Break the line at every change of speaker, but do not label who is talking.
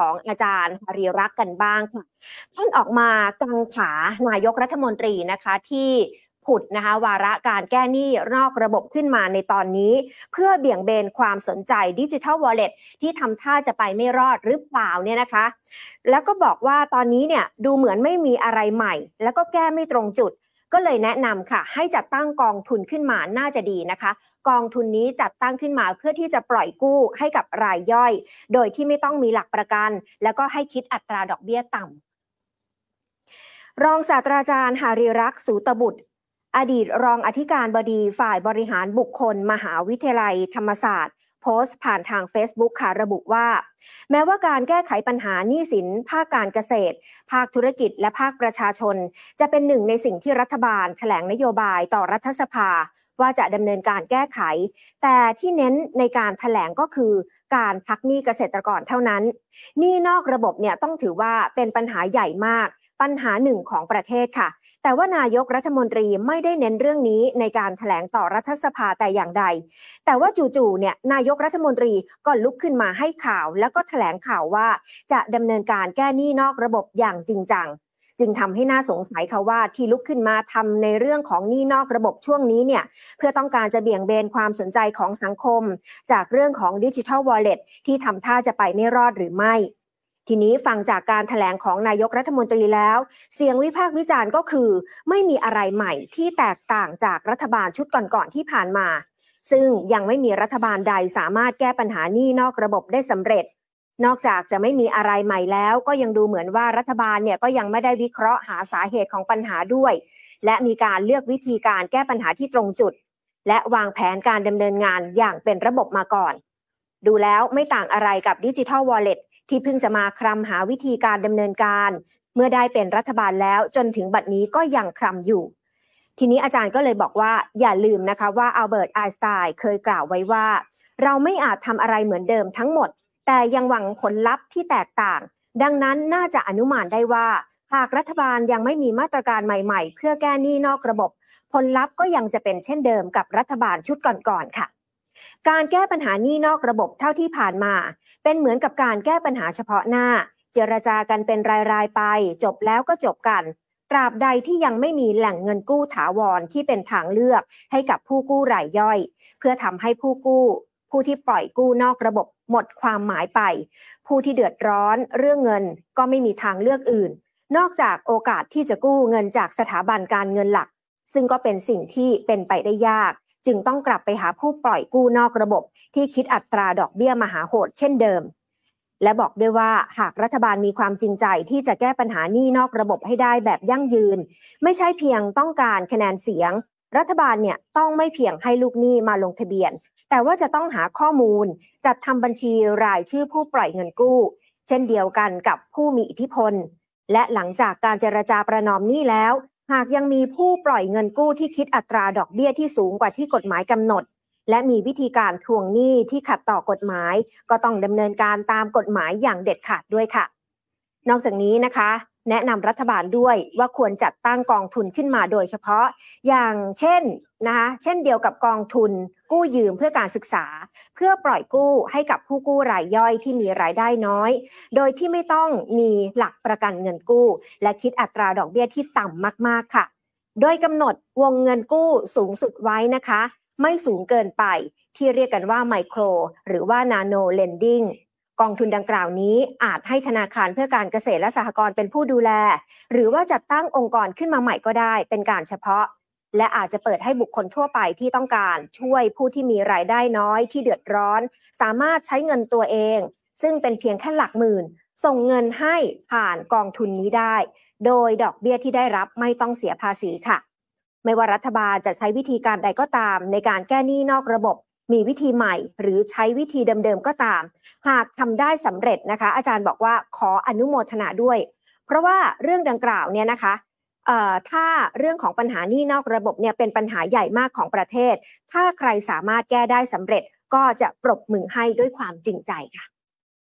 ของอาจารย์ภรีรักกันบ้างค่ะ ท่านออกมากังขา นายกรัฐมนตรีนะคะ ที่ผุดนะคะวาระการแก้หนี้นอกระบบขึ้นมาในตอนนี้ เพื่อเบี่ยงเบนความสนใจดิจิทัลวอลเล็ตที่ทำท่าจะไปไม่รอดหรือเปล่าเนี่ยนะคะ แล้วก็บอกว่าตอนนี้เนี่ยดูเหมือนไม่มีอะไรใหม่ แล้วก็แก้ไม่ตรงจุดก็เลยแนะนำค่ะให้จัดตั้งกองทุนขึ้นมาน่าจะดีนะคะกองทุนนี้จัดตั้งขึ้นมาเพื่อที่จะปล่อยกู้ให้กับรายย่อย โดยที่ไม่ต้องมีหลักประกัน แล้วก็ให้คิดอัตราดอกเบี้ยต่ำรองศาสตราจารย์หาริรักษ์สูตบุตร อดีตรองอธิการบดีฝ่ายบริหารบุคคล มหาวิทยาลัยธรรมศาสตร์โพสต์ผ่านทาง Facebook ค่ะระบุว่า แม้ว่าการแก้ไขปัญหาหนี้สินภาคการเกษตร ภาคธุรกิจและภาคประชาชน จะเป็นหนึ่งในสิ่งที่รัฐบาลถแถลงนโยบายต่อรัฐสภา ว่าจะดำเนินการแก้ไข แต่ที่เน้นในการถแถลงก็คือ การพักหนี้เกษตรกรเท่านั้นหนี้นอกระบบเนี่ยต้องถือว่าเป็นปัญหาใหญ่มากปัญหาหนึ่งของประเทศค่ะ แต่ว่านายกรัฐมนตรีไม่ได้เน้นเรื่องนี้ในการถแถลงต่อรัฐสภาแต่อย่างใด แต่ว่าจู่ๆ เนี่ยนายกรัฐมนตรีก็ลุกขึ้นมาให้ข่าว แล้วก็ถแถลงข่าวว่าจะดำเนินการแก้หนี้นอกระบบอย่างจริงจัง จึงทำให้น่าสงสัยค่ะว่าที่ลุกขึ้นมาทำในเรื่องของหนี้นอกระบบช่วงนี้เนี่ยเพื่อต้องการจะเบี่ยงเบนความสนใจของสังคม จากเรื่องของดิจิทัลวอลเล็ตที่ทำท่าจะไปไม่รอดหรือไม่ทีนี้ฟังจากการถแถลงของนายกรัฐมนตรีแล้ว เสียงวิพากษ์วิจารณ์ก็คือ ไม่มีอะไรใหม่ที่แตกต่างจากรัฐบาลชุดก่อนๆที่ผ่านมา ซึ่งยังไม่มีรัฐบาลใดสามารถแก้ปัญหานี้นอกระบบได้สำเร็จ นอกจากจะไม่มีอะไรใหม่แล้ว ก็ยังดูเหมือนว่ารัฐบาลเนี่ยก็ยังไม่ได้วิเคราะห์หาสาเหตุของปัญหาด้วย และมีการเลือกวิธีการแก้ปัญหาที่ตรงจุด และวางแผนการดำเนินงานอย่างเป็นระบบมาก่อน ดูแล้วไม่ต่างอะไรกับดิจิทัลวอลเล็ตที่เพิ่งจะมาคลำหาวิธีการดำเนินการ เมื่อได้เป็นรัฐบาลแล้วจนถึงบัดนี้ก็ยังคลำอยู่ ทีนี้อาจารย์ก็เลยบอกว่า อย่าลืมนะคะว่าอัลเบิร์ตไอน์สไตน์เคยกล่าวไว้ว่า เราไม่อาจทำอะไรเหมือนเดิมทั้งหมด แต่ยังหวังผลลัพธ์ที่แตกต่าง ดังนั้นน่าจะอนุมานได้ว่า หากรัฐบาลยังไม่มีมาตรการใหม่ ๆ เพื่อแก้หนี้นอกระบบ ผลลัพธ์ก็ยังจะเป็นเช่นเดิมกับรัฐบาลชุดก่อนๆค่ะการแก้ปัญหานี่นอกระบบเท่าที่ผ่านมา เป็นเหมือนกับการแก้ปัญหาเฉพาะหน้า เจรจากันเป็นรายๆไป จบแล้วก็จบกันตราบใดที่ยังไม่มีแหล่งเงินกู้ถาวรที่เป็นทางเลือกให้กับผู้กู้รายย่อย เพื่อทำให้ผู้กู้ ผู้ที่ปล่อยกู้นอกระบบหมดความหมายไป ผู้ที่เดือดร้อนเรื่องเงินก็ไม่มีทางเลือกอื่น นอกจากโอกาสที่จะกู้เงินจากสถาบันการเงินหลัก ซึ่งก็เป็นสิ่งที่เป็นไปได้ยากจึงต้องกลับไปหาผู้ปล่อยกู้นอกระบบ ที่คิดอัตราดอกเบี้ยมหาโหดเช่นเดิม และบอกด้วยว่าหากรัฐบาลมีความจริงใจที่จะแก้ปัญหานี้นอกระบบให้ได้แบบยั่งยืน ไม่ใช่เพียงต้องการคะแนนเสียง รัฐบาลเนี่ยต้องไม่เพียงให้ลูกหนี้มาลงทะเบียน แต่ว่าจะต้องหาข้อมูล จัดทำบัญชีรายชื่อผู้ปล่อยเงินกู้ เช่นเดียวกันกับผู้มีอิทธิพล และหลังจากการเจรจาประนอมหนี้แล้วหากยังมีผู้ปล่อยเงินกู้ที่คิดอัตราดอกเบี้ยที่สูงกว่าที่กฎหมายกำหนด และมีวิธีการทวงหนี้ที่ขัดต่อกฎหมาย ก็ต้องดำเนินการตามกฎหมายอย่างเด็ดขาดด้วยค่ะ นอกจากนี้นะคะ แนะนำรัฐบาลด้วยว่าควรจัดตั้งกองทุนขึ้นมาโดยเฉพาะ อย่างเช่นนะคะเช่นเดียวกับกองทุนกู้ยืมเพื่อการศึกษาเพื่อปล่อยกู้ให้กับผู้กู้รายย่อยที่มีรายได้น้อย โดยที่ไม่ต้องมีหลักประกันเงินกู้ และคิดอัตราดอกเบี้ยที่ต่ำมากๆค่ะ โดยกำหนดวงเงินกู้สูงสุดไว้นะคะ ไม่สูงเกินไปที่เรียกกันว่าไมโคร หรือว่านาโนเลนดิ้งกองทุนดังกล่าวนี้อาจให้ธนาคารเพื่อการเกษตรและสหกรณ์เป็นผู้ดูแล หรือว่าจัดตั้งองค์กรขึ้นมาใหม่ก็ได้ เป็นการเฉพาะและอาจจะเปิดให้บุคคลทั่วไปที่ต้องการช่วยผู้ที่มีรายได้น้อย ที่เดือดร้อน สามารถใช้เงินตัวเอง ซึ่งเป็นเพียงแค่หลักหมื่น ส่งเงินให้ผ่านกองทุนนี้ได้ โดยดอกเบี้ยที่ได้รับไม่ต้องเสียภาษีค่ะไม่ว่ารัฐบาลจะใช้วิธีการใดก็ตาม ในการแก้หนี้นอกระบบ มีวิธีใหม่ หรือใช้วิธีเดิมๆก็ตาม หากทำได้สำเร็จนะคะ อาจารย์บอกว่าขออนุโมทนาด้วย เพราะว่าเรื่องดังกล่าวเนี่ยนะคะถ้าเรื่องของปัญหานี่นอกระบบเนี่ยเป็นปัญหาใหญ่มากของประเทศ ถ้าใครสามารถแก้ได้สำเร็จก็จะปรบมือให้ด้วยความจริงใจค่ะ